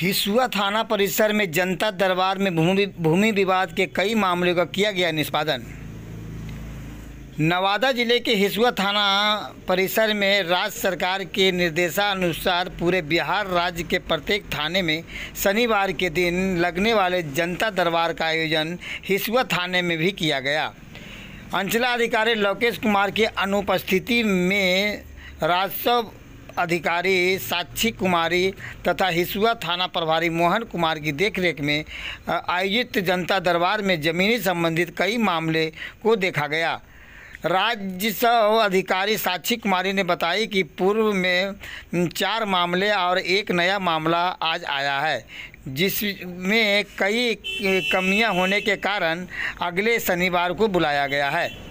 हिसुआ थाना परिसर में जनता दरबार में भूमि भूमि विवाद के कई मामलों का किया गया निष्पादन नवादा जिले के हिसुआ थाना परिसर में राज्य सरकार के निर्देशानुसार पूरे बिहार राज्य के प्रत्येक थाने में शनिवार के दिन लगने वाले जनता दरबार का आयोजन हिसुआ थाने में भी किया गया अंचलाधिकारी लोकेश कुमार की अनुपस्थिति में राजस्व अधिकारी साक्षी कुमारी तथा हिसुआ थाना प्रभारी मोहन कुमार की देखरेख में आयोजित जनता दरबार में जमीनी संबंधित कई मामले को देखा गया राजस्व अधिकारी साक्षी कुमारी ने बताई कि पूर्व में चार मामले और एक नया मामला आज आया है जिसमें कई कमियां होने के कारण अगले शनिवार को बुलाया गया है